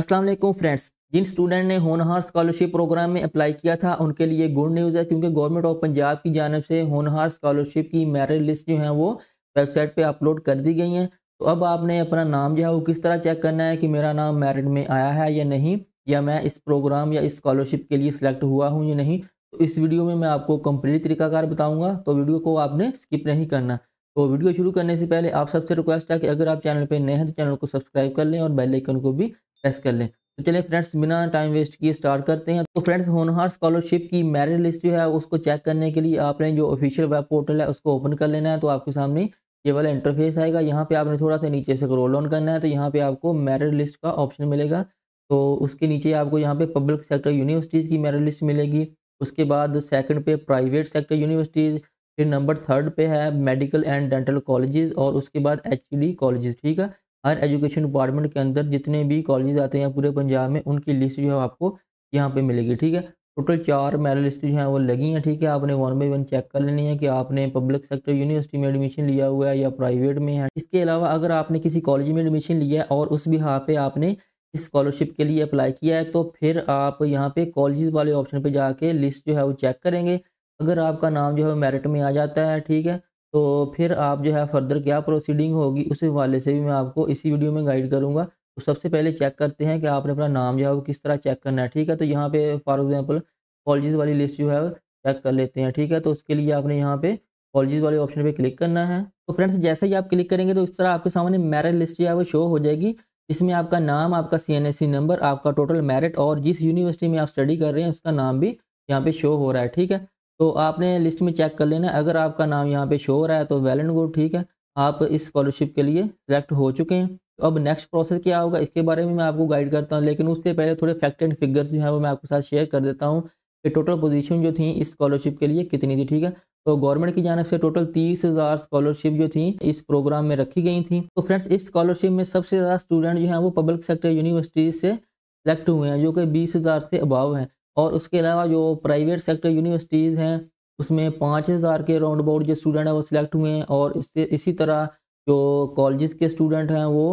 अस्सलाम वालेकुम फ्रेंड्स जिन स्टूडेंट ने होनहार स्कॉलरशिप प्रोग्राम में अप्लाई किया था उनके लिए गुड न्यूज़ है क्योंकि गवर्नमेंट ऑफ पंजाब की जानब से होनहार स्कॉलरशिप की मेरिट लिस्ट जो है वो वेबसाइट पे अपलोड कर दी गई हैं तो अब आपने अपना नाम जो है वो किस तरह चेक करना है कि मेरा नाम मेरिट में आया है या नहीं या मैं इस प्रोग्राम या इस स्कॉलरशिप के लिए सिलेक्ट हुआ हूँ या नहीं तो इस वीडियो में मैं आपको कंप्लीट तरीकाकार बताऊँगा तो वीडियो को आपने स्किप नहीं करना तो वीडियो शुरू करने से पहले आप सबसे रिक्वेस्ट है कि अगर आप चैनल पर नए हैं तो चैनल को सब्सक्राइब कर लें और बेल आइकन को भी प्रेस कर लें तो चलिए फ्रेंड्स बिना टाइम वेस्ट किए स्टार्ट करते हैं तो फ्रेंड्स होनहार स्कॉलरशिप की मेरिट लिस्ट जो है उसको चेक करने के लिए आपने जो ऑफिशियल वेब पोर्टल है उसको ओपन कर लेना है तो आपके सामने ये वाला इंटरफेस आएगा यहाँ पे आपने थोड़ा सा नीचे से रोल ऑन करना है तो यहाँ पे आपको मेरिट लिस्ट का ऑप्शन मिलेगा तो उसके नीचे आपको यहाँ पे पब्लिक सेक्टर यूनिवर्सिटीज़ की मेरिट लिस्ट मिलेगी उसके बाद सेकंड पे प्राइवेट सेक्टर यूनिवर्सिटीज़ फिर नंबर थर्ड पे है मेडिकल एंड डेंटल कॉलेजेस और उसके बाद एच कॉलेजेस ठीक है हर एजुकेशन डिपार्टमेंट के अंदर जितने भी कॉलेज आते हैं पूरे पंजाब में उनकी लिस्ट जो है आपको यहाँ पे मिलेगी ठीक है टोटल चार मेरिट लिस्ट जो है वो लगी हैं ठीक है आपने वन बाई वन चेक कर लेनी है कि आपने पब्लिक सेक्टर यूनिवर्सिटी में एडमिशन लिया हुआ है या प्राइवेट में है इसके अलावा अगर आपने किसी कॉलेज में एडमिशन लिया है और उस हाँ पे आपने स्कॉलरशिप के लिए अप्लाई किया है तो फिर आप यहाँ पे कॉलेज वाले ऑप्शन पर जाके लिस्ट जो है वो चेक करेंगे अगर आपका नाम जो है मेरिट में आ जाता है ठीक है तो फिर आप जो है फर्दर क्या प्रोसीडिंग होगी उस हवाले से भी मैं आपको इसी वीडियो में गाइड करूँगा तो सबसे पहले चेक करते हैं कि आपने अपना नाम जो है वो किस तरह चेक करना है ठीक है तो यहाँ पे फॉर एग्जांपल कॉलेज वाली लिस्ट जो है चेक कर लेते हैं ठीक है तो उसके लिए आपने यहाँ पे कॉलेज वाले ऑप्शन पे क्लिक करना है तो फ्रेंड्स जैसे ही आप क्लिक करेंगे तो इस तरह आपके सामने मेरिट लिस्ट जो है वो शो हो जाएगी जिसमें आपका नाम आपका सी नंबर आपका टोटल मेरिट और जिस यूनिवर्सिटी में आप स्टडी कर रहे हैं उसका नाम भी यहाँ पे शो हो रहा है ठीक है तो आपने लिस्ट में चेक कर लेना अगर आपका नाम यहाँ पे शो हो रहा है तो वेल एंड गुड ठीक है आप इस स्कॉलरशिप के लिए सिलेक्ट हो चुके हैं तो अब नेक्स्ट प्रोसेस क्या होगा इसके बारे में मैं आपको गाइड करता हूँ लेकिन उससे पहले थोड़े फैक्ट एंड फिगर्स जो है वो मैं आपके साथ शेयर कर देता हूँ कि टोटल पोजिशन जो थी इस स्कॉलरशिप के लिए कितनी थी ठीक है तो गवर्नमेंट की जानब से टोटल तीस हज़ार स्कॉलरशिप जो थी इस प्रोग्राम में रखी गई थी तो फ्रेंड्स इस स्कॉलरशिप में सबसे ज़्यादा स्टूडेंट जो हैं वो पब्लिक सेक्टर यूनिवर्सिटीज़ से सेलेक्ट हुए हैं जो कि बीस हज़ार से अबाव हैं और उसके अलावा जो प्राइवेट सेक्टर यूनिवर्सिटीज़ हैं उसमें पाँच हज़ार के राउंड अबाउट जो स्टूडेंट हैं वो सिलेक्ट हुए हैं और इससे इसी तरह जो कॉलेज़ के स्टूडेंट हैं वो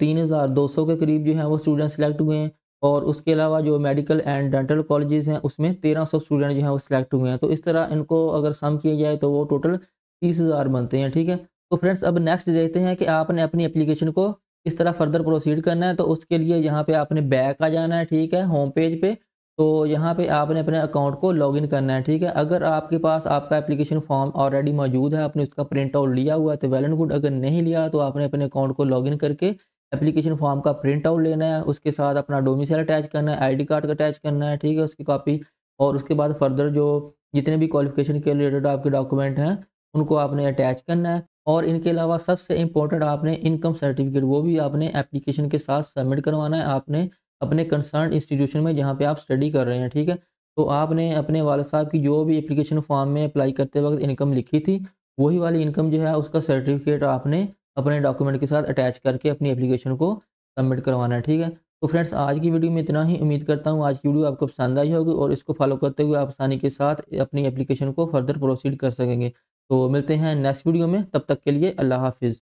तीन हज़ार दो सौ के करीब जो हैं वो स्टूडेंट सिलेक्ट हुए हैं और उसके अलावा जो मेडिकल एंड डेंटल कॉलेजेस हैं उसमें तेरह सौ स्टूडेंट जो हैं वो सिलेक्ट हुए हैं तो इस तरह इनको अगर सम किया जाए तो वो टोटल तीस हज़ार बनते हैं ठीक है तो फ्रेंड्स अब नेक्स्ट देखते हैं कि आपने अपनी अप्लीकेशन को इस तरह फर्दर प्रोसीड करना है तो उसके लिए यहाँ पे आपने बैक आ जाना है ठीक है होम पेज पे तो यहाँ पे आपने अपने अकाउंट को लॉगिन करना है ठीक है अगर आपके पास आपका एप्लीकेशन फॉर्म ऑलरेडी मौजूद है आपने उसका प्रिंट आउट लिया हुआ है तो वेल एंड गुड अगर नहीं लिया तो आपने अपने अकाउंट को लॉगिन करके एप्लीकेशन फॉर्म का प्रिंट आउट लेना है उसके साथ अपना डोमिसाइल अटैच करना है आई कार्ड का अटैच करना है ठीक है उसकी कॉपी और उसके बाद फर्दर जो जितने भी क्वालिफिकेशन के रिलेटेड आपके डॉक्यूमेंट हैं उनको आपने अटैच करना है और इनके अलावा सबसे इम्पोर्टेंट आपने इनकम सर्टिफिकेट वो भी आपने एप्लीकेशन के साथ सबमिट करवाना है आपने अपने कंसर्न इंस्टीट्यूशन में जहाँ पे आप स्टडी कर रहे हैं ठीक है तो आपने अपने वाल साहब की जो भी एप्लीकेशन फॉर्म में अप्लाई करते वक्त इनकम लिखी थी वही वाली इनकम जो है उसका सर्टिफिकेट आपने अपने डॉक्यूमेंट के साथ अटैच करके अपनी एप्लीकेशन को सबमिट करवाना है ठीक है तो फ्रेंड्स आज की वीडियो में इतना ही उम्मीद करता हूँ आज की वीडियो आपको पसंद आई होगी और इसको फॉलो करते हुए आप आसानी के साथ अपनी एप्लीकेशन को फर्दर प्रोसीड कर सकेंगे तो मिलते हैं नेक्स्ट वीडियो में तब तक के लिए अल्लाह हाफिज़